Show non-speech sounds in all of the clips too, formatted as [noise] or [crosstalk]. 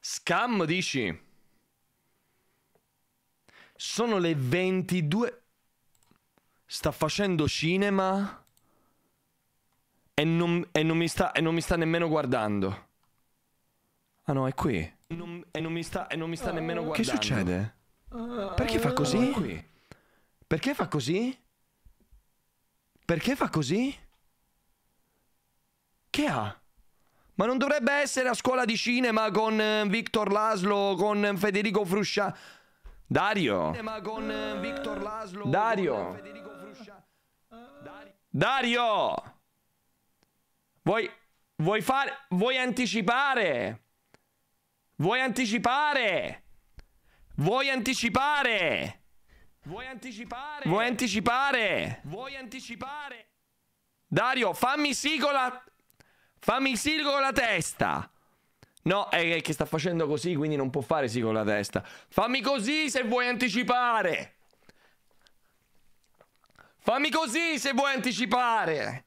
Scam dici? Sono le 22. Sta facendo cinema. E non, e non, mi, sta, e non mi sta nemmeno guardando. Ah no, è qui. Non, e non mi sta, e non mi sta uh, nemmeno guardando. Che succede? Perché fa così? Uh, Perché fa così? Perché fa così? Che ha? Ma non dovrebbe essere a scuola di cinema con eh, Victor Laslo, con eh, Federico Fruscia. Dario. Con eh, Victor Laszlo, Dario. Con Federico Fruscia. Dario. Dario. Vuoi, vuoi fare... Vuoi anticipare? Vuoi anticipare? Vuoi anticipare? Vuoi anticipare? Vuoi anticipare? Vuoi anticipare? Dario, fammi sì con la... Fammi sì con la testa. No, è che sta facendo così, quindi non può fare sì con la testa. Fammi così se vuoi anticipare. Fammi così se vuoi anticipare.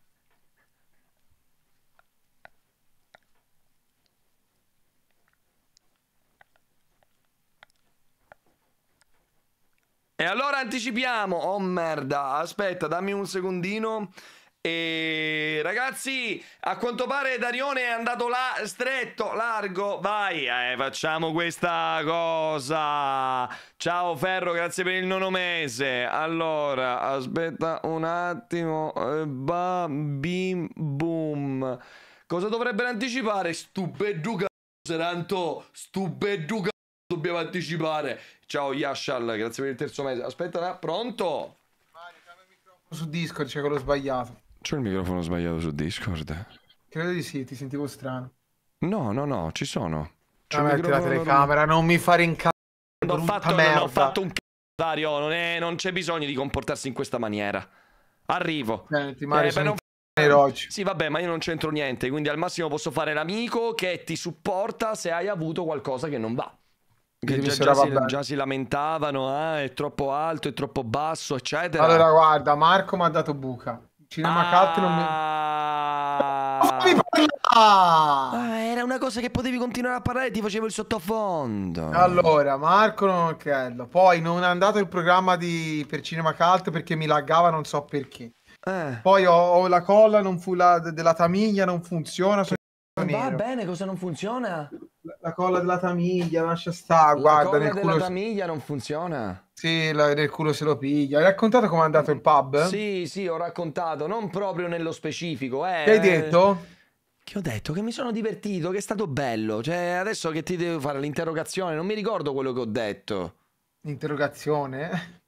E allora anticipiamo. Oh merda, aspetta, dammi un secondino e ragazzi, a quanto pare Darione è andato là stretto, largo. Vai, eh, facciamo questa cosa. Ciao Ferro, grazie per il nono mese. Allora, aspetta un attimo. Eh, Bam, bim, boom. Cosa dovrebbero anticipare? Stupendo cazzo, Ranto. Stupendo cazzo, dobbiamo anticipare. Ciao Yashal, grazie per il terzo mese. Aspetta, là, pronto? Mario, il microfono su Discord, c'è quello sbagliato. C'è il microfono sbagliato su Discord? Credo di sì, ti sentivo strano. No, no, no, ci sono. C'è ah, la telecamera, non... mi fare incazzare. Non, ho fatto, non ho fatto un c***o, Dario, non, c'è bisogno di comportarsi in questa maniera. Arrivo. Senti, Mario, eh, beh, non... Oggi. Sì, vabbè, ma io non c'entro niente, quindi al massimo posso fare l'amico che ti supporta se hai avuto qualcosa che non va. Che già, già, si, già, si, lamentavano, eh, è troppo alto, è troppo basso, eccetera. Allora, guarda, Marco mi ha dato buca. Cinema Cat non mi... Ah, [laughs] ah, era una cosa che potevi continuare a parlare, ti facevo il sottofondo. Allora, Marco non credo. Poi non è andato il programma di... per Cinema Cult perché mi laggava, non so perché. Eh. Poi ho, ho, la colla non fu la, della Tamiglia, non funziona. Non va bene, cosa non funziona? La, la colla della Tamiglia, lascia sta, la guarda. La colla della culo... Tamiglia non funziona. Sì, la, del culo se lo piglia. Hai raccontato com'è andato il pub? Sì, sì, ho raccontato, non proprio nello specifico. Eh. Che hai detto? Che ho detto che mi sono divertito, che è stato bello. Cioè, adesso che ti devo fare l'interrogazione, non mi ricordo quello che ho detto. L'interrogazione?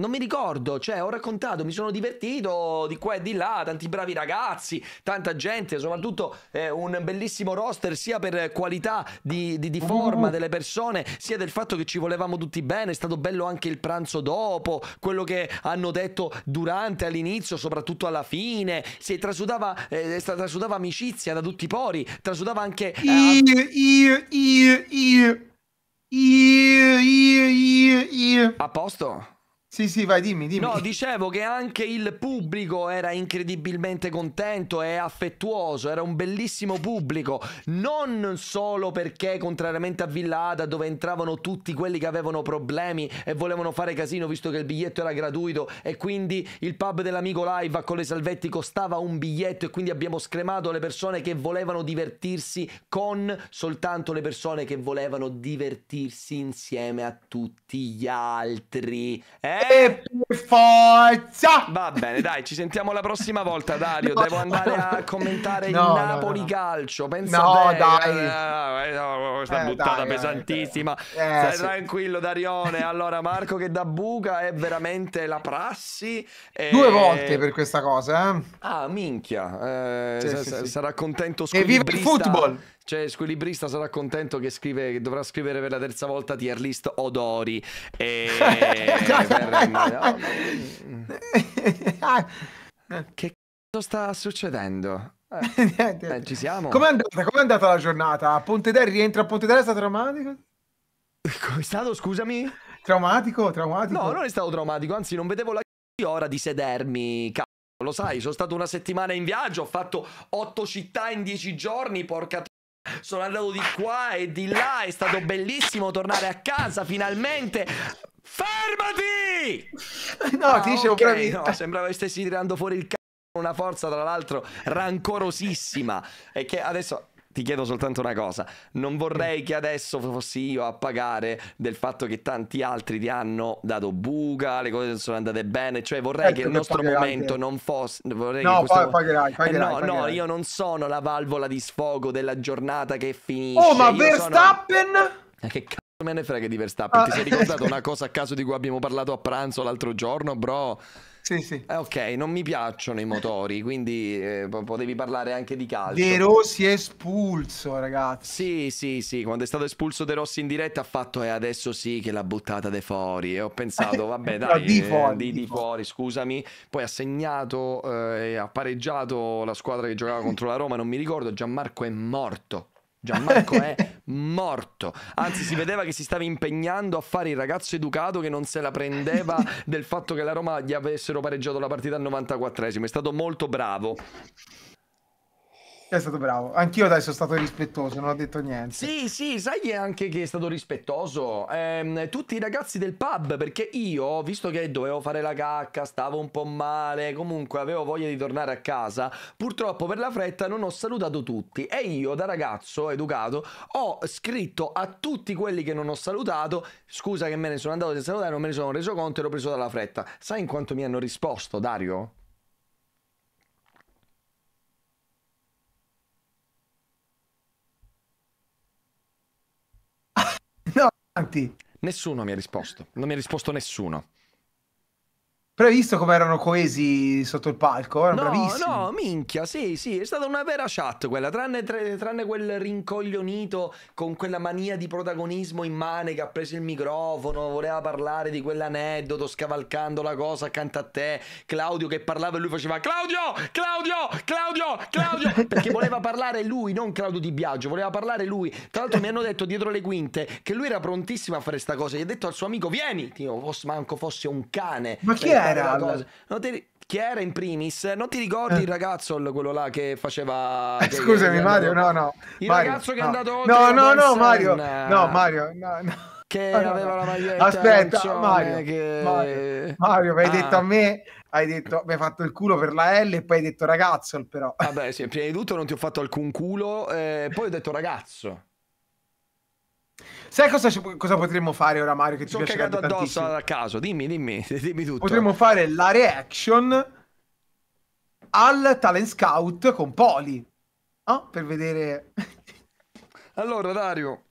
Non mi ricordo, cioè ho raccontato, mi sono divertito di qua e di là, tanti bravi ragazzi, tanta gente, soprattutto eh, un bellissimo roster sia per qualità di, di, di, forma mm-hmm. delle persone, sia del fatto che ci volevamo tutti bene, è stato bello anche il pranzo dopo, quello che hanno detto durante, all'inizio, soprattutto alla fine, si trasudava, eh, trasudava amicizia da tutti i pori, trasudava anche... Eh, io, io, io, io, io, io, io. A posto? Sì, sì, vai, dimmi, dimmi. No, dicevo che anche il pubblico era incredibilmente contento e affettuoso, era un bellissimo pubblico, non solo perché, contrariamente a Villada, dove entravano tutti quelli che avevano problemi e volevano fare casino visto che il biglietto era gratuito e quindi il pub dell'amico live a Colle Salvetti costava un biglietto e quindi abbiamo scremato le persone che volevano divertirsi con soltanto le persone che volevano divertirsi insieme a tutti gli altri. Eh? E forza! Va bene, dai, ci sentiamo la prossima volta, Dario. No. Devo andare a commentare [laughs] no, il Napoli no, Calcio. Pensa no, dai. Eh, eh, oh, oh, eh buttata dai, eh, pesantissima. Eh, Stai sì. tranquillo, Darione. Allora, Marco che da buca è veramente la prassi. E... Due volte per questa cosa. Eh? Ah, minchia. Eh, sì, sì, sarà contento E viva il football! Cioè, squilibrista sarà contento che, scrive, che dovrà scrivere per la terza volta tier list odori. E... [laughs] Oh, che c***o sta succedendo? Eh, [laughs] eh, ci siamo. Com'è andata? Com andata, la giornata? A Ponte Terra rientra a Ponte Terra è stato traumatico? Come è stato, scusami? Traumatico, traumatico. No, non è stato traumatico, anzi non vedevo la ora di sedermi, cazzo. Lo sai, sono stato una settimana in viaggio, ho fatto otto città in dieci giorni, porca sono andato di qua e di là, è stato bellissimo tornare a casa finalmente. Fermati! No, ah, ti dicevo ah, okay, no, sembrava che stessi tirando fuori il c***o una forza tra l'altro rancorosissima e che adesso ti chiedo soltanto una cosa, non vorrei che adesso fossi io a pagare del fatto che tanti altri ti hanno dato buca, le cose non sono andate bene, cioè vorrei certo che il nostro pagherai, momento non fosse... no, che questo... pagherai, pagherai, eh no, pagherai. no, io non sono la valvola di sfogo della giornata che finisce. Oh, ma io Verstappen... Sono... Eh, ma che cazzo? me ne frega di Verstappen. Ah. Ti sei ah. ricordato una [laughs] cosa a caso di cui abbiamo parlato a pranzo l'altro giorno, bro? Sì, sì. Eh, ok, non mi piacciono i motori, quindi eh, potevi parlare anche di calcio. De Rossi è espulso, ragazzi. Sì, sì, sì. Quando è stato espulso De Rossi in diretta ha fatto e eh, adesso sì che l'ha buttata de fuori. E ho pensato, [laughs] vabbè, dai, no, di, eh, fuori, di, di, fuori, scusami. Poi ha segnato eh, e ha pareggiato la squadra che giocava contro la Roma, non mi ricordo. Gianmarco è morto. Gianmarco [laughs] è morto. Anzi, si vedeva che si stava impegnando a fare il ragazzo educato che non se la prendeva [laughs] del fatto che la Roma gli avessero pareggiato la partita al 94esimo. È stato molto bravo. È stato bravo. Anch'io adesso sono stato rispettoso, non ho detto niente. Sì, sì, sai anche che è stato rispettoso. Ehm, tutti i ragazzi del pub, perché io, visto che dovevo fare la cacca, stavo un po' male, comunque avevo voglia di tornare a casa, purtroppo per la fretta non ho salutato tutti. E io, da ragazzo educato, ho scritto a tutti quelli che non ho salutato, scusa che me ne sono andato senza salutare, non me ne sono reso conto, e l'ho preso dalla fretta. Sai in quanto mi hanno risposto, Dario? Nessuno mi ha risposto, non mi ha risposto nessuno. Però hai visto come erano coesi sotto il palco? Erano no, bravissimi. No, minchia, sì, sì, è stata una vera chat quella, tranne, tranne, quel rincoglionito con quella mania di protagonismo immane che ha preso il microfono, voleva parlare di quell'aneddoto scavalcando la cosa accanto a te, Claudio che parlava e lui faceva Claudio, Claudio, Claudio, Claudio, [laughs] perché voleva parlare lui, non Claudio Di Biagio, voleva parlare lui. Tra l'altro mi hanno detto dietro le quinte che lui era prontissimo a fare sta cosa, gli ha detto al suo amico vieni, Io, manco fosse un cane. Ma chi è? era? Non ti... Chi era in primis? Non ti ricordi eh. il ragazzo quello là che faceva. Eh, [laughs] scusami, Mario, no, no. Il Mario, ragazzo che no. è andato. No, no, no, Mario. Eh, no, Mario, no, no. Che no, aveva la maglietta. Aspetta, Mario, che... Mario. Mario, hai ah. detto a ah. me hai detto mi hai fatto il culo per la L e poi hai detto ragazzo però vabbè sì prima di tutto non ti ho fatto alcun culo eh, poi ho detto ragazzo Sai cosa, cosa, potremmo fare ora, Mario? Che ti piace tantissimo? cagando addosso a caso, dimmi, dimmi, [laughs] dimmi tutto. Potremmo fare la reaction al talent scout con Poli, no? per vedere... Allora, Dario,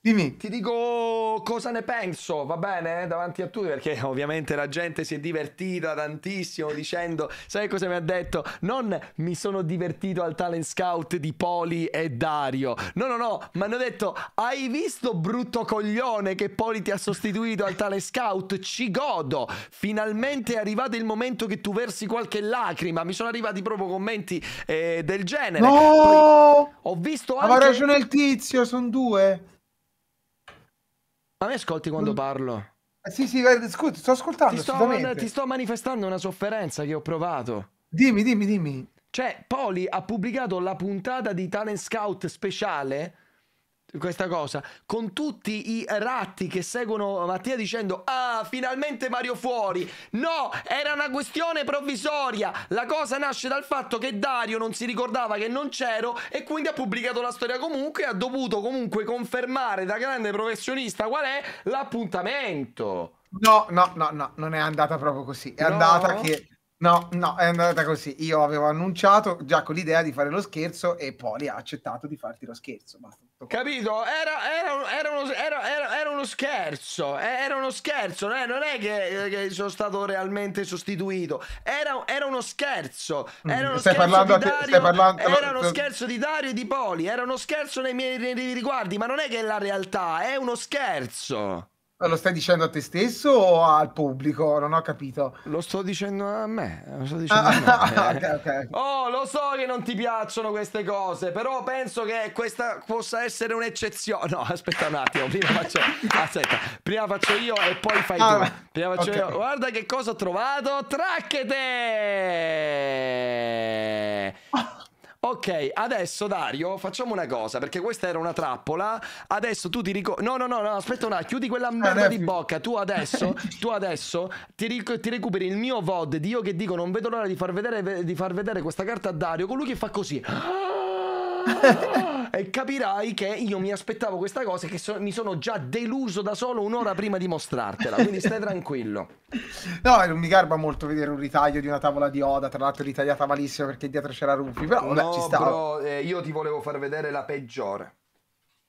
Dimmi. Ti dico cosa ne penso, va bene? Davanti a tutti, perché [laughs] ovviamente la gente si è divertita tantissimo dicendo, sai cosa mi ha detto? Non mi sono divertito al talent scout di Poli e Dario. No, no, no, mi hanno detto, hai visto brutto coglione che Poli ti ha sostituito al talent scout? Ci godo. Finalmente è arrivato il momento che tu versi qualche lacrima. Mi sono arrivati proprio commenti eh, del genere. No! Poi, ho visto anche... Aveva ragione il tizio, sono due. A me ascolti quando mm. parlo. Eh, sì, sì, scu- sto ascoltando. Ti sto, ti sto manifestando una sofferenza che ho provato. Dimmi, dimmi, dimmi. Cioè, Poli ha pubblicato la puntata di Talent Scout speciale questa cosa con tutti i ratti che seguono Mattia dicendo ah finalmente Mario fuori no era una questione provvisoria la cosa nasce dal fatto che Dario non si ricordava che non c'ero e quindi ha pubblicato la storia comunque e ha dovuto comunque confermare da grande professionista qual è l'appuntamento no no no no non è andata proprio così è no. andata che No, no, è andata così. Io avevo annunciato già con l'idea di fare lo scherzo e poi ha accettato di farti lo scherzo. Basta. Certo. Capito? Era, era, era, uno, era, uno, scherzo, era uno scherzo, non è, non è che, che, sono stato realmente sostituito, era, uno scherzo, mm. era uno stai scherzo di Dario, te, parlando... era uno scherzo di Dario e di Poli, era uno scherzo nei miei, nei miei riguardi, ma non è che è la realtà, è uno scherzo. Lo stai dicendo a te stesso o al pubblico? Non ho capito. Lo sto dicendo a me. Lo [laughs] dicendo ah, a me. Ah, okay, okay. Oh, lo so che non ti piacciono queste cose, però penso che questa possa essere un'eccezione. No, aspetta un attimo. Prima faccio, [laughs] aspetta, prima faccio io e poi fai ah, tu. Prima faccio okay. io. Guarda che cosa ho trovato. Tracchete! [laughs] Ok, adesso Dario, facciamo una cosa, perché questa era una trappola. Adesso tu ti ricordi... No, no, no, no, aspetta un attimo, chiudi quella ah, merda di bocca. Tu adesso, [laughs] tu adesso ti, ric- ti, recuperi il mio VOD di io che dico non vedo l'ora di far vedere, di far vedere questa carta a Dario, colui che fa così. Ah! [laughs] e capirai che io mi aspettavo questa cosa e che so- mi sono già deluso da solo un'ora prima di mostrartela, quindi stai tranquillo. [laughs] No, non mi garba molto vedere un ritaglio di una tavola di Oda, tra l'altro ritagliata malissimo perché dietro c'era Ruffi, però vabbè, no, ci sta. Bro, eh, io ti volevo far vedere la peggiore.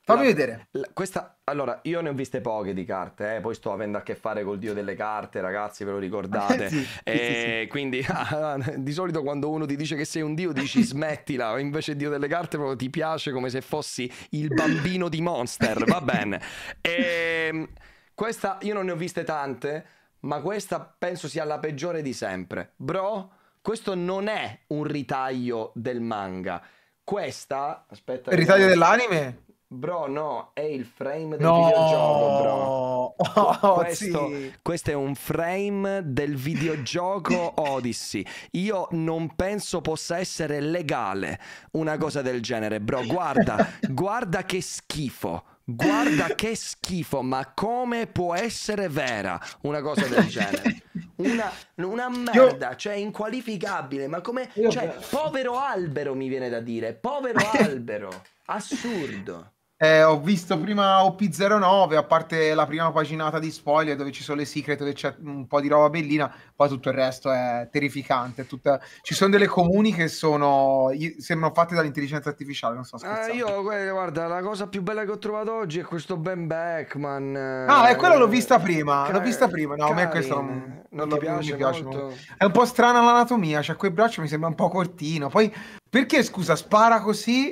Fammi la, vedere. La, questa, allora, io ne ho viste poche di carte, eh, poi sto avendo a che fare col dio delle carte, ragazzi, ve lo ricordate. sì, [laughs] e sì, sì. Eh, quindi [laughs] di solito quando uno ti dice che sei un dio dici smettila, [laughs] invece il dio delle carte proprio ti piace come se fossi il bambino di Monster, va bene. E, ehm, questa, io non ne ho viste tante, ma questa penso sia la peggiore di sempre. Bro, questo non è un ritaglio del manga. Questa, aspetta. Il ritaglio eh, dell'anime? Bro, no, è il frame del no! videogioco, bro. [laughs] Oh, questo, sì. questo, è un frame del videogioco [laughs] Odyssey. Io non penso possa essere legale una cosa del genere, bro. Guarda, [laughs] guarda che schifo. Guarda che schifo, ma come può essere vera una cosa del genere? Una, una merda, Io... cioè inqualificabile, ma come... Io... Cioè, povero albero mi viene da dire, povero albero, assurdo. Eh, ho visto prima OP09, a parte la prima paginata di spoiler dove ci sono le secret, dove c'è un po' di roba bellina, poi tutto il resto è terrificante. tutta... Ci sono delle comuni che sono... sembrano fatte dall'intelligenza artificiale, non so scherzando. Eh, io, guarda, la cosa più bella che ho trovato oggi è questo Ben Beckman. Ah, eh, quello l'ho eh, vista prima, car- l'ho vista prima. No, carin. a me questo non, non, lo, piace, non piace molto. È un po' strana l'anatomia, cioè quel braccio mi sembra un po' cortino. Poi, perché, scusa, spara così...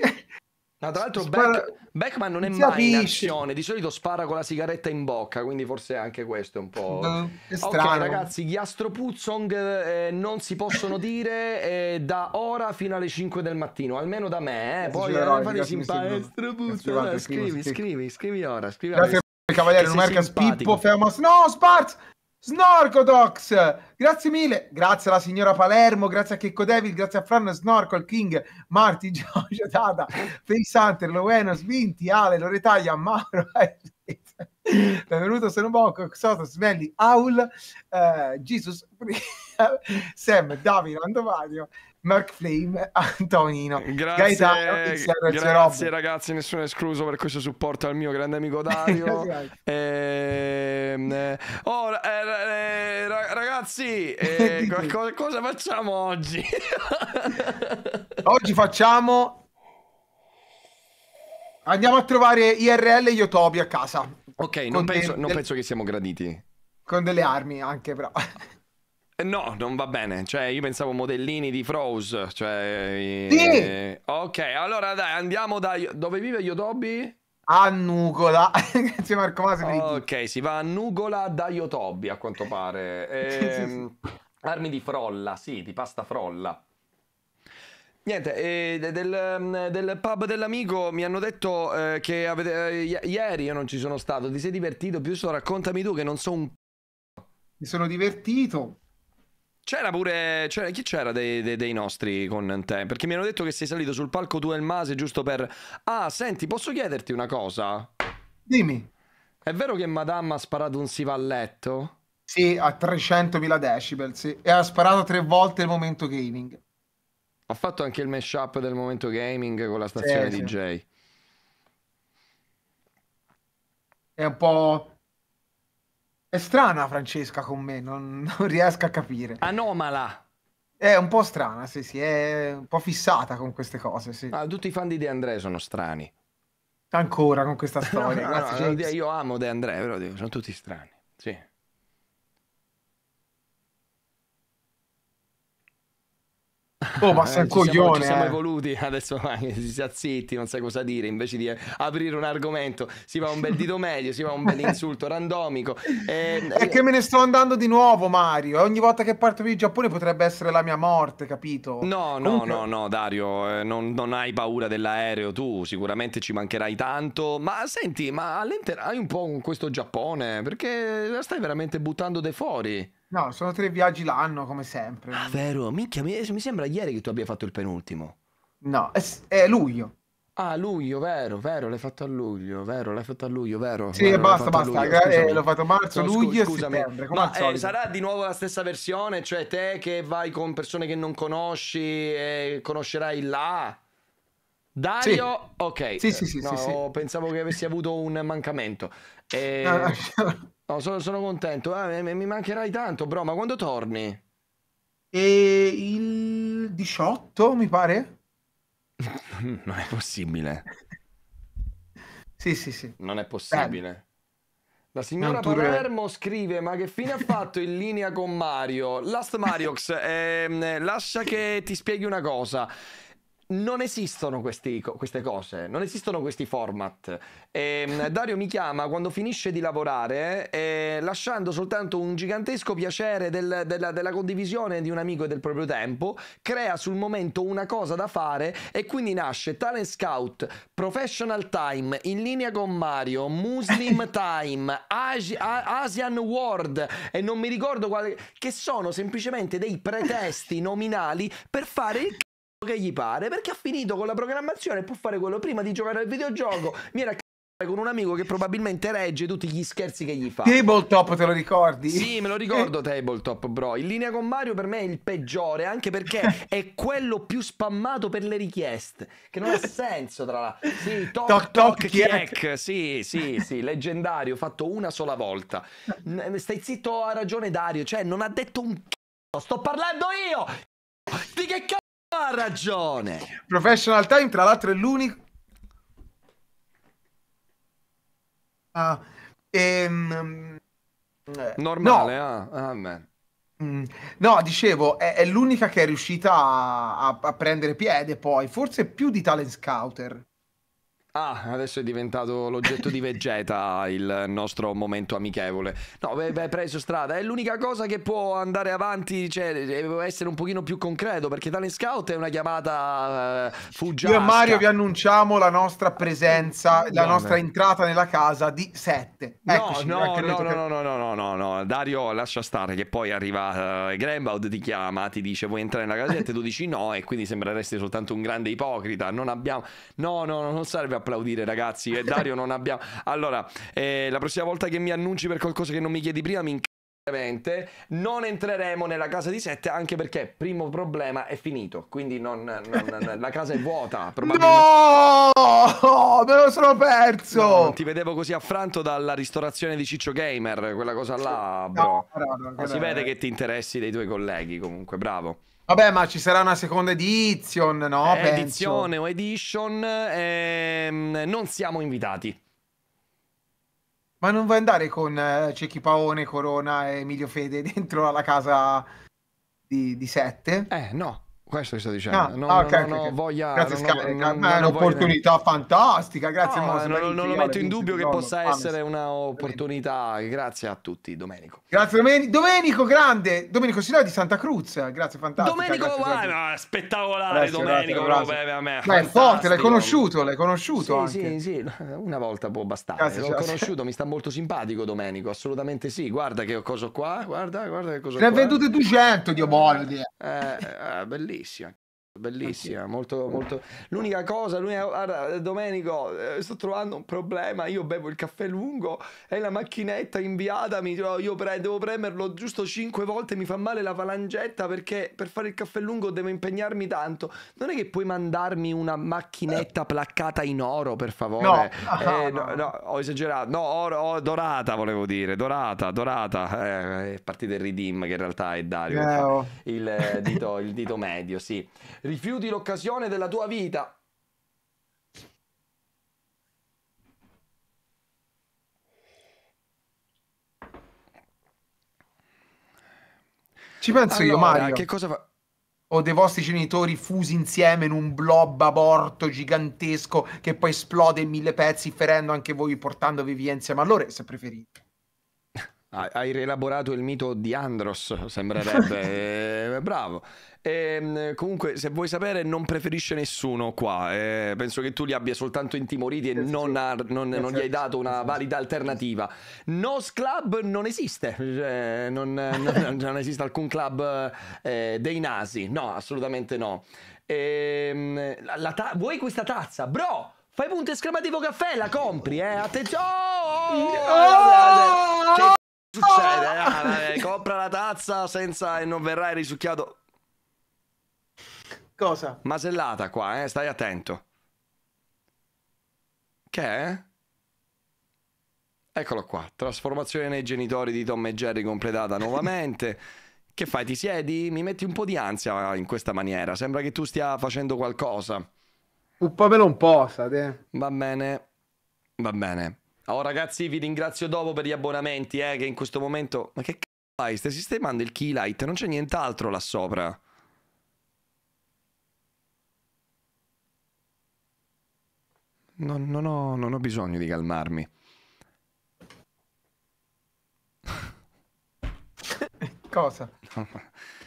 No, tra l'altro spara... Beckman non è mai in azione, di solito spara con la sigaretta in bocca, quindi forse anche questo è un po'... No, è strano. Ok ragazzi, gli Astropuzzong eh, non si possono [laughs] dire eh, da ora fino alle 5 del mattino, almeno da me, eh. poi eh, fate simpatico. Astropuzzong, scrivi, scrivi, scrivi ora, scrivi Grazie ora. Cavaliere, non merca Pippo Fermas. No, Spart! Snorkodox, grazie mille, grazie alla signora Palermo, grazie a Checco Devil, grazie a Fran Snorkel, King, Marti, [laughs] Giorgio, Dada, Face Hunter, Loeno, Svinti, Ale, Loretaglia, Mauro, [laughs] eh, benvenuto sono Bocco, Soto, Smelli, Aul, eh, Jesus, [laughs] Sam, Davide, Andovario Mark Flame, [laughs] Antonino. Grazie, Gaetano, XR, grazie ragazzi, nessuno è escluso per questo supporto al mio grande amico [laughs] Dario. e... oh, ehm, eh, eh, eh, ragazzi, [laughs] eh, cosa, cosa facciamo oggi? oggi facciamo... Andiamo a trovare IRL e Yotobi a casa. Ok, non, penso, dei, non del... penso che siamo graditi. Con delle armi anche però. Eh, no, non va bene. Cioè, io pensavo modellini di Froze. Cioè, eh, sì. eh, ok, allora dai, andiamo da dove vive Yotobi? A Nugola. Grazie [laughs] Marco Masi. Ok, si va a Nugola da Yotobi, a quanto pare. Eh, [laughs] sì, ehm, sì, armi di frolla, sì, di pasta frolla. Niente, eh, del, mm, del, pub dell'amico mi hanno detto eh, che avete, ieri io non ci sono stato, ti sei divertito, più so raccontami tu che non so un... Mi sono divertito, c'era pure. C'era, chi c'era dei, dei, dei, nostri con te? Perché mi hanno detto che sei salito sul palco tu e il Mase giusto per. Ah, senti, posso chiederti una cosa? Dimmi. È vero che Madame ha sparato un sivalletto? Sì, a 300.000 decibel, sì. E ha sparato tre volte il momento gaming. Ha fatto anche il mashup del momento gaming con la stazione sì, DJ. Sì. È un po' È strana Francesca con me, non, [laughs] non riesco a capire. Anomala. È un po' strana, sì, sì, è un po' fissata con queste cose, sì. Ah, tutti i fan di De André sono strani. Ancora con questa [laughs] storia, no, no, grazie. No, io amo De André, però sono tutti strani, sì. Oh, ma eh, sei un coglione. Siamo, siamo eh. evoluti adesso, anche [laughs] si sta zitti, non sai cosa dire. Invece di aprire un argomento, si va un bel dito medio, si va un bel insulto randomico. [laughs] E... Ehm, È eh, che me ne sto andando di nuovo, Mario. Ogni volta che parto per il Giappone potrebbe essere la mia morte, capito? No, no, Comunque... no, no, Dario, non, non hai paura dell'aereo. Tu sicuramente ci mancherai tanto. Ma senti, ma all'interno hai un po' questo Giappone perché la stai veramente buttando de fuori. No, sono tre viaggi l'anno come sempre. Ah, vero? Minchia, mi, mi sembra ieri che tu abbia fatto il penultimo. No, è, è luglio. Ah, luglio, vero, vero, l'hai fatto a luglio, vero, l'hai fatto a luglio, vero. Sì, vero, basta, basta, eh, l'ho fatto marzo, no, luglio scu- scusami. settembre, Ma eh, sarà di nuovo la stessa versione? Cioè te che vai con persone che non conosci e conoscerai là? Dario, sì. ok. Sì, sì, sì, no, sì, sì. Pensavo che avessi avuto un mancamento. E... No, no, eh, [laughs] No, sono, sono contento. Ah, mi, mi, mancherai tanto, bro. Ma quando torni? E il 18, mi pare? [laughs] non è possibile. sì, sì, sì. Non è possibile. Beh. La signora Palermo scrive: Ma che fine ha fatto in linea con Mario? Last Mariox, [laughs] eh, lascia che ti spieghi una cosa non esistono questi, queste cose, non esistono questi format. E, ehm, Dario mi chiama quando finisce di lavorare, eh, lasciando soltanto un gigantesco piacere del, della, della, condivisione di un amico e del proprio tempo, crea sul momento una cosa da fare e quindi nasce Talent Scout, Professional Time, In linea con Mario, Muslim [laughs] Time, Asi- Asian World e non mi ricordo quale, che sono semplicemente dei pretesti nominali per fare il che gli pare perché ha finito con la programmazione e può fare quello prima di giocare al videogioco. Mi era con un amico che probabilmente regge tutti gli scherzi che gli fa. Tabletop te lo ricordi? Sì, me lo ricordo [laughs] Tabletop, bro. In linea con Mario per me è il peggiore, anche perché [laughs] è quello più spammato per le richieste, che non ha senso tra la Sì, toc toc, toc chiac. Sì, sì, sì, leggendario, fatto una sola volta. Stai zitto, ha ragione Dario, cioè non ha detto un c***o. Sto parlando io. Di che c***o ha ragione. Professional Time, tra l'altro, è l'unico. Ah, ehm, eh, Normale, no. ah, ah, mm, no dicevo, è, è, l'unica che è riuscita a, a, a prendere piede poi, forse più di Talent Scouter. Ah, adesso è diventato l'oggetto di Vegeta [laughs] il nostro momento amichevole. No, beh, preso strada. È l'unica cosa che può andare avanti, cioè, eh, essere un pochino più concreto, perché Talent Scout è una chiamata uh, eh, fuggiasca. Io e Mario vi annunciamo la nostra presenza, la nostra no. entrata nella casa di 7. No, no, no, no, no, no, no, no, no, Dario, lascia stare che poi arriva uh, eh, Grenbaud, ti chiama, ti dice vuoi entrare nella casa casetta, tu dici no e quindi sembreresti soltanto un grande ipocrita. Non abbiamo... No, no, non serve a applaudire, ragazzi. E eh, Dario non abbiamo. Allora, eh, la prossima volta che mi annunci per qualcosa che non mi chiedi prima, mi inc- non entreremo nella casa di sette anche perché primo problema è finito quindi non, non, [laughs] la casa è vuota probabilmente... no oh, me lo sono perso no, non ti vedevo così affranto dalla ristorazione di Ciccio Gamer quella cosa là bro no, no, si vede che ti interessi dei tuoi colleghi comunque bravo Vabbè, ma ci sarà una seconda edition, no? Eh, edizione o edition, ehm, non siamo invitati. Ma non vuoi andare con eh, Cecchi Paone, Corona e Emilio Fede [laughs] dentro alla casa di, di Sette? Eh, no. Questo che sto dicendo, ah, No, ah, non, okay, non, okay. voglia, grazie, non, Sky, non, è un'opportunità voglio... fantastica, grazie. No, non, non, non lo metto in dubbio che possa essere un'opportunità, grazie a tutti, Domenico. Grazie Domenico, Domenico grande, Domenico Silva di Santa Cruz, grazie fantastico. Domenico, grazie, vai, spettacolare grazie, Domenico, grazie, grazie. Eh, a me. Beh, forte, l'hai conosciuto, l'hai conosciuto sì, anche. Sì, sì, una volta può bastare, grazie, l'ho conosciuto, mi sta molto simpatico Domenico, assolutamente sì, guarda che cosa qua, guarda, guarda che cosa Ne ha vendute 200, Dio buono. Eh, eh, bellissimo bellissima. Bellissima, molto, molto. L'unica cosa, l'unica... Guarda, Domenico, eh, sto trovando un problema. Io bevo il caffè lungo e la macchinetta inviatami. Io pre... devo premerlo giusto 5 volte. Mi fa male la falangetta perché per fare il caffè lungo devo impegnarmi tanto. Non è che puoi mandarmi una macchinetta placcata in oro, per favore. No, eh, [laughs] no, no ho esagerato. No, oro, oro, oh, dorata volevo dire. Dorata, dorata. Eh, partite il redeem che in realtà è Dario. Eh, oh. Il, eh, dito, il dito medio, sì rifiuti l'occasione della tua vita. Ci penso allora, io, Mario. Che cosa fa? o dei vostri genitori fusi insieme in un blob aborto gigantesco che poi esplode in mille pezzi, ferendo anche voi, portandovi via insieme a loro, se preferite. [laughs] Hai rielaborato il mito di Andros, sembrerebbe. [laughs] Eh, bravo. E, ehm, comunque, se vuoi sapere, non preferisce nessuno qua. Eh, penso che tu li abbia soltanto intimoriti e non, ha, non, non, gli hai esatto. dato una valida alternativa. Nos Club non esiste, cioè, [laughs] non, non, esiste alcun club eh, dei nasi. No, assolutamente no. E, ehm, ta- vuoi questa tazza? Bro! Fai punto esclamativo caffè, la compri, eh? Attenzione! Oh! oh! Che c- succede? Ah, vabbè, eh, compra la tazza senza e non verrai risucchiato. Cosa? Masellata qua, eh? Stai attento. Che è? Eccolo qua, trasformazione nei genitori di Tom e Jerry completata [laughs] nuovamente. che fai, ti siedi? Mi metti un po' di ansia in questa maniera, sembra che tu stia facendo qualcosa. Uppamelo un po', state. Va bene, va bene. Oh ragazzi, vi ringrazio dopo per gli abbonamenti, eh, che in questo momento... Ma che c***o fai? Stai sistemando il key light, non c'è nient'altro là sopra. Non, non, ho, non ho bisogno di calmarmi. [laughs] Cosa?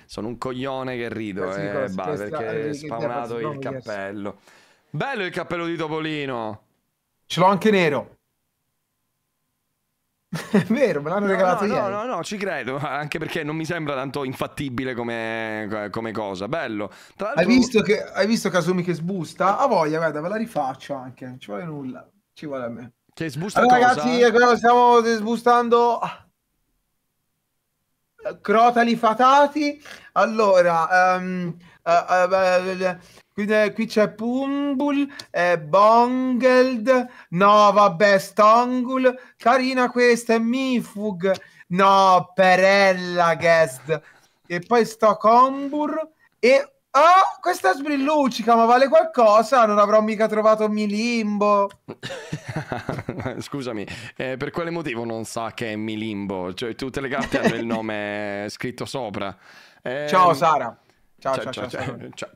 Sono un coglione che rido, eh, cose, bah, perché eh, è spawnato il cappello. Bello il cappello di Topolino! Ce l'ho anche nero. È vero, me l'hanno no, regalato no, ieri. No, no, no, ci credo, anche perché non mi sembra tanto infattibile come, come cosa. Bello. Tra hai, visto che, hai visto Kasumi che sbusta? A voglia, guarda, ve la rifaccio anche. Non Ci vuole nulla. Ci vuole a me. Che sbusta allora, cosa? ragazzi, stiamo sbustando... Crotali fatati. Allora... Um, uh, uh, uh, quindi, qui c'è Pumbul, eh, Bongeld, no vabbè, Stongul, carina questa, è Mifug, no, Perella Guest, e poi Stocombur, e oh, questa sbrillucica, ma vale qualcosa? Non avrò mica trovato Milimbo. [laughs] Scusami, eh, per quale motivo non sa che è Milimbo? Cioè, tutte le carte hanno il nome scritto sopra. Eh, ciao ehm, Sara. Ciao, ciao, ciao, ciao, ciao. ciao.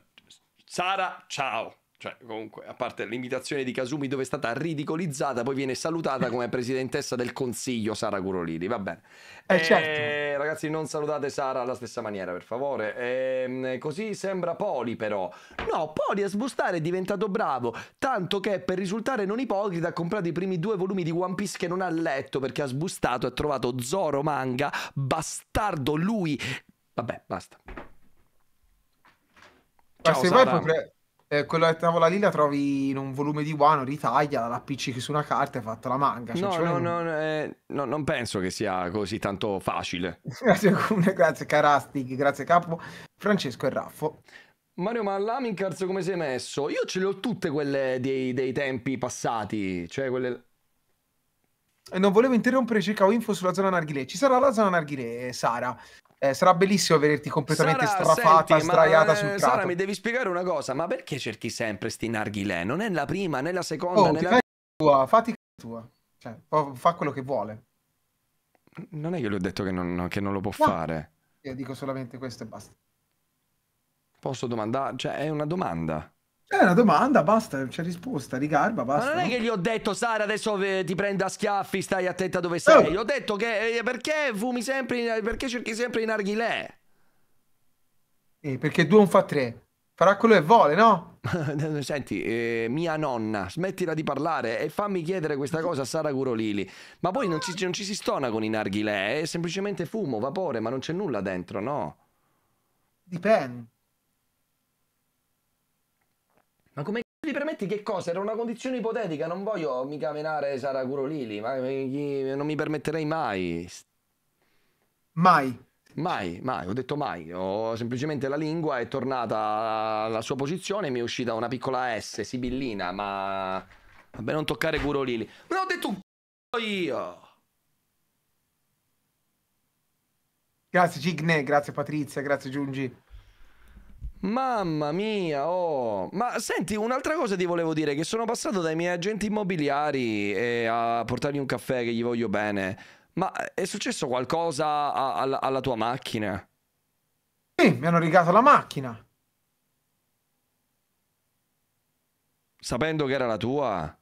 Sara, ciao. Cioè, comunque, a parte l'imitazione di Kasumi dove è stata ridicolizzata, poi viene salutata come presidentessa del consiglio Sara Curolini, va bene. Eh, eh, certo. Ragazzi, non salutate Sara alla stessa maniera, per favore. E, ehm, così sembra Poli, però. No, Poli a sbustare è diventato bravo, tanto che per risultare non ipocrita ha comprato i primi due volumi di One Piece che non ha letto perché ha sbustato e ha trovato Zoro manga, bastardo lui. Vabbè, basta. Ma se Sara. vuoi, pre- eh, quella tavola lì la trovi in un volume di guano, ritaglia, la appiccichi su una carta e fatta la manga. Cioè, no, no, un... no, eh, no, non penso che sia così tanto facile. [laughs] grazie, Comune, grazie Carastic, grazie Capo, Francesco e Raffo. Mario, ma l'Amincars come sei messo? Io ce le ho tutte quelle dei, dei tempi passati, cioè quelle... Non volevo interrompere, cercavo info sulla zona narghile. Ci sarà la zona narghile, Sara. Eh, sarà bellissimo vederti completamente Sara, strafata, senti, sdraiata ma, eh, sul Sara, prato. Sara, mi devi spiegare una cosa, ma perché cerchi sempre sti narghilè? Non è la prima, né la seconda, oh, né la... Tua, fatti tua. Cioè, fa quello che vuole. Non è che gli ho detto che non, che non lo può no. fare. Io dico solamente questo e basta. Posso domandare? Cioè, è una domanda. È una domanda, basta, c'è risposta, rigarba, basta. Ma non è che gli ho detto, Sara, adesso ti prendo a schiaffi, stai attenta dove sei. Oh. Gli ho detto che eh, perché fumi sempre, in, perché cerchi sempre in arghilè? Eh, perché due non fa tre. Farà quello che vuole, no? [laughs] Senti, eh, mia nonna, smettila di parlare e fammi chiedere questa cosa a Sara Curolili. Ma poi non ci, non ci si stona con i narghilè, è semplicemente fumo, vapore, ma non c'è nulla dentro, no? Dipende. Ma come ti permetti che cosa? Era una condizione ipotetica, non voglio mica menare Sara Curolili, ma non mi permetterei mai. Mai. Mai, mai, ho detto mai, ho semplicemente la lingua è tornata alla sua posizione, mi è uscita una piccola S, sibillina, ma... Vabbè, non toccare Curolili. Ma ho detto un c***o io! Grazie Cigne, grazie Patrizia, grazie Giungi. Mamma mia, oh. Ma senti, un'altra cosa ti volevo dire, che sono passato dai miei agenti immobiliari a portargli un caffè che gli voglio bene. Ma eh, è successo qualcosa a, a, alla tua macchina? Sì, mi hanno rigato la macchina. Sapendo che era la tua?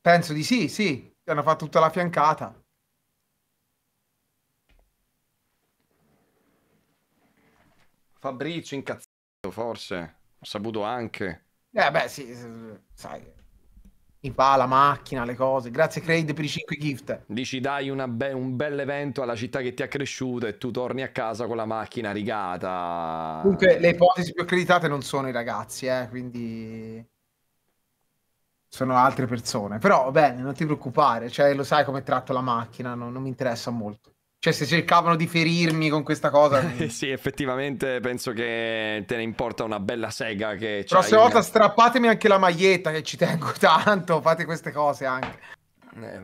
Penso di sì, sì. Mi hanno fatto tutta la fiancata. Fabrizio incazzato. Saputo forse, Saputo anche. Eh beh sì, sai, i pa, la macchina, le cose. Grazie Craig per i 5 gift. Dici dai be- un bel evento alla città che ti ha cresciuto e tu torni a casa con la macchina rigata. Comunque le ipotesi più accreditate non sono i ragazzi, eh, quindi sono altre persone. Però bene, non ti preoccupare, cioè, lo sai come tratto la macchina, no, non mi interessa molto. Cioè, se cercavano di ferirmi con questa cosa. [laughs] sì, effettivamente penso che te ne importa una bella sega. Che Prossima volta strappatemi anche la maglietta, che ci tengo [laughs] tanto. Fate queste cose anche eh,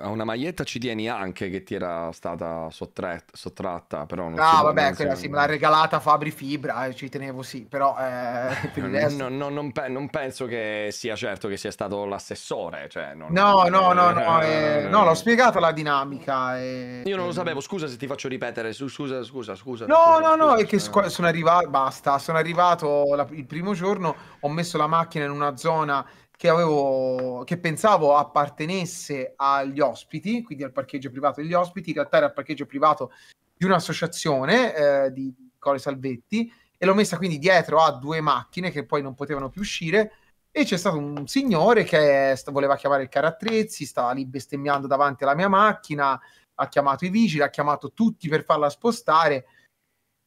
a una maglietta ci tieni anche che ti era stata sottratta, sottratta però non ah vabbè quella sì me l'ha regalata Fabri Fibra eh, ci tenevo sì però eh, [laughs] per non, resto... non, non, pe- non, penso che sia certo che sia stato l'assessore cioè, no no no no, [laughs] no, eh, no l'ho spiegata la dinamica e... Eh, io non lo eh. sapevo scusa se ti faccio ripetere scusa scusa scusa no scusa, no scusa, no è che scu- sono arrivato basta sono arrivato la- il primo giorno ho messo la macchina in una zona che, avevo, che pensavo appartenesse agli ospiti, quindi al parcheggio privato degli ospiti, in realtà era al parcheggio privato di un'associazione eh, di Cole Salvetti e l'ho messa quindi dietro a due macchine che poi non potevano più uscire e c'è stato un signore che st- voleva chiamare il carattrezzi, stava lì bestemmiando davanti alla mia macchina, ha chiamato i vigili, ha chiamato tutti per farla spostare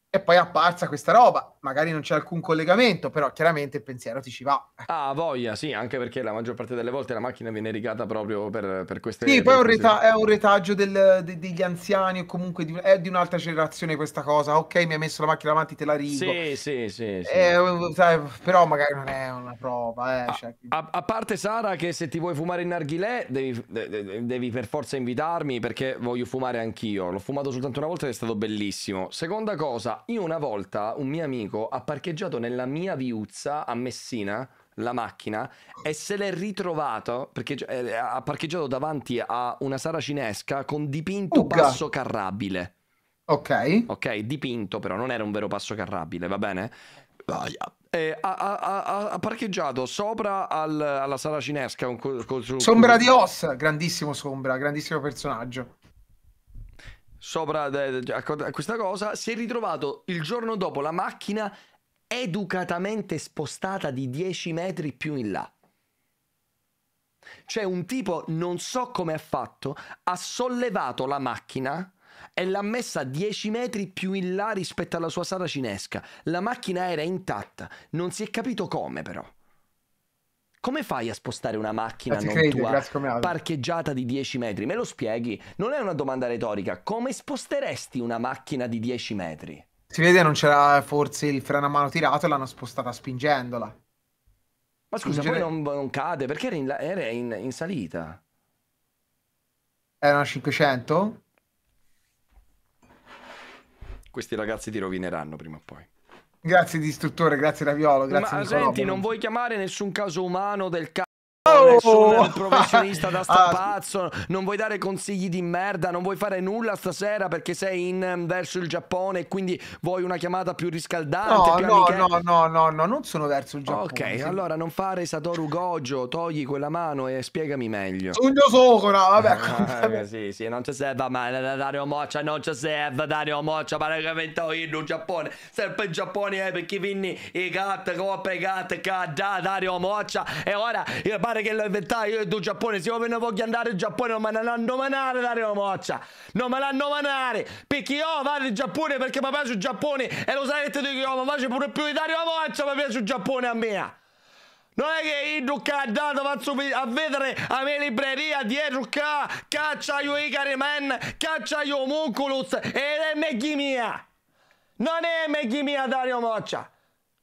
e poi è apparsa questa roba magari non c'è alcun collegamento, però chiaramente il pensiero ti ci va. Ah, voglia, sì, anche perché la maggior parte delle volte la macchina viene rigata proprio per, per queste... Sì, poi è un, reta- è un retaggio del, de- degli anziani o comunque di, è di un'altra generazione questa cosa, ok, mi ha messo la macchina avanti, te la rigo. Sì, sì, sì. sì. Eh, sai, però magari non è una prova. Eh, a, cioè... a, a, parte Sara che se ti vuoi fumare in narghilè devi, de- de- devi per forza invitarmi perché voglio fumare anch'io. L'ho fumato soltanto una volta ed è stato bellissimo. Seconda cosa, io una volta un mio amico amico ha parcheggiato nella mia viuzza a Messina la macchina e se l'è ritrovato perché cioè, eh, ha parcheggiato davanti a una sala cinesca con dipinto Uga. passo carrabile. Ok. Ok, dipinto però, non era un vero passo carrabile, va bene? Eh, ha, ha, ha, parcheggiato sopra al, alla sala cinesca. Con, con, con, sombra di Ossa, grandissimo Sombra, grandissimo personaggio sopra cioè, a questa cosa, si è ritrovato il giorno dopo la macchina educatamente spostata di 10 metri più in là. Cioè un tipo, non so come ha fatto, ha sollevato la macchina e l'ha messa 10 metri più in là rispetto alla sua sala cinesca. La macchina era intatta, non si è capito come però. Come fai a spostare una macchina non credi, tua parcheggiata di 10 metri? Me lo spieghi? Non è una domanda retorica. Come sposteresti una macchina di 10 metri? Si vede, non c'era forse il freno a mano tirato e l'hanno spostata spingendola. Ma scusa, Spingere... poi non, non, cade perché era, in, era in, in salita. Era una 500? Questi ragazzi ti rovineranno prima o poi. Grazie distruttore, grazie Raviolo, grazie Ma Nicolò. senti, non vuoi chiamare nessun caso umano del cazzo? Oh! Sono un professionista da [laughs] strapazzo. Ah, non vuoi dare consigli di merda. Non vuoi fare nulla stasera perché sei in, ehm, verso il Giappone. E quindi vuoi una chiamata più riscaldante. No, no, no, no, no, no, non sono verso il Giappone. Ok, sì. allora non fare Satoru Gojo. Togli quella mano e spiegami meglio. Sogno Sokora. Vabbè, ah, [laughs] sì, sì, non ci serve. Ma Dario Moccia, non ci serve. Dario Moccia, pare che ventavo in Giappone. Sempre in Giappone eh, perché vinni i cat, coppe, gatti. cadda, Dario Moccia. E ora. Il eh, pensare che lo inventai io e tu Giappone. Se io me ne voglio andare in Giappone, non me ne hanno manare la remoccia. Non me l'hanno manare. Perché io oh, vado in Giappone perché mi piace il Giappone. E lo sai che ti dico, oh, ma faccio pure più di Dario Moccia, mi piace il Giappone a me. Non è che io che ha dato a vedere a mia libreria dietro qua, caccia io i carimen, caccia io monculus, e è meghi mia. Non è meghi mia Dario Moccia.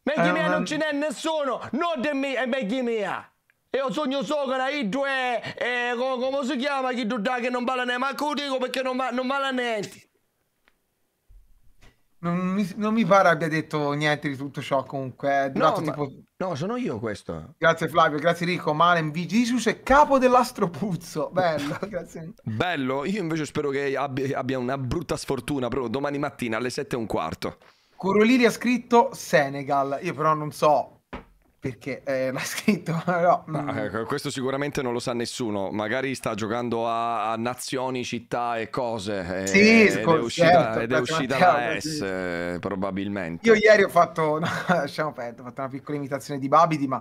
Meghi eh, mia non ce n'è nessuno, non è meghi mia. E ho sogno sopra i due, eh, come, come si chiama chi dà che non parla neanche, manco dico perché non, non parla niente. Non mi, non mi, pare abbia detto niente di tutto ciò comunque. No, ma, no, sono io questo. Grazie Flavio, grazie Rico, Malen, V. Jesus e capo dell'astropuzzo. Bello, [laughs] grazie. Bello, io invece spero che abbia, abbia una brutta sfortuna proprio domani mattina alle 7 e un quarto. Curoliri ha scritto Senegal, io però non so perché eh, l'ha [laughs] scritto. No. No, mm. eh, questo sicuramente non lo sa nessuno, magari sta giocando a, a nazioni, città e cose. Eh, sì, ed è uscita, certo, ed è uscita la S, sì. Eh, probabilmente. Io ieri ho fatto, [laughs] no, lasciamo perdere, ho fatto una piccola imitazione di Babidi, ma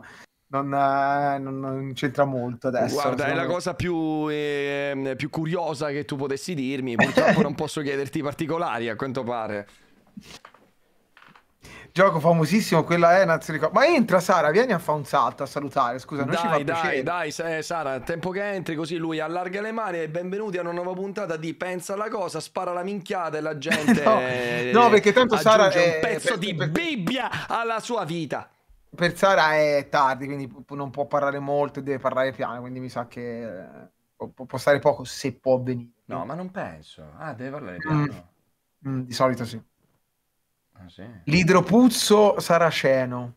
non, non, non c'entra molto adesso. Guarda, è la cosa più, eh, più curiosa che tu potessi dirmi, purtroppo non [laughs] posso chiederti particolari a quanto pare gioco famosissimo, quella è eh, Naz ricordo. Ma entra Sara, vieni a fare un salto a salutare, scusa, non ci fa dai, piacere. Dai, dai, eh, Sara, tempo che entri così lui allarga le mani e benvenuti a una nuova puntata di Pensa alla cosa, spara la minchiata e la gente [laughs] No, eh, no perché tanto Sara è un pezzo per, di per... Bibbia alla sua vita. Per Sara è tardi, quindi non può parlare molto e deve parlare piano, quindi mi sa che può, può stare poco se può venire. No, ma non penso. Ah, deve parlare mm. piano. Mm. Mm, di solito sì. Ah, sì. L'idropuzzo saraceno.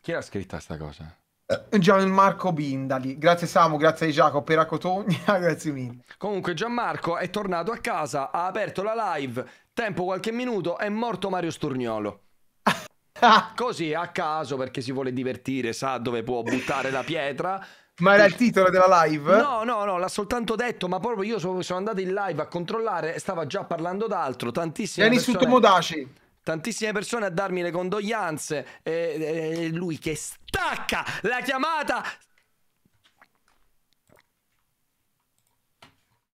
Chi l'ha scritta sta cosa? Eh, Gianmarco Bindali, grazie Samu, grazie a Giacomo per Acotogna, [laughs] grazie mille. Comunque Gianmarco è tornato a casa, ha aperto la live, tempo qualche minuto, è morto Mario Sturniolo. [laughs] Così a caso perché si vuole divertire, sa dove può buttare la pietra ma era il titolo della live? No, no, no, l'ha soltanto detto, ma proprio io sono, sono andato in live a controllare, stava già parlando d'altro, tantissime Vieni persone... su Tomodaci. Tantissime persone a darmi le condoglianze e, e lui che stacca la chiamata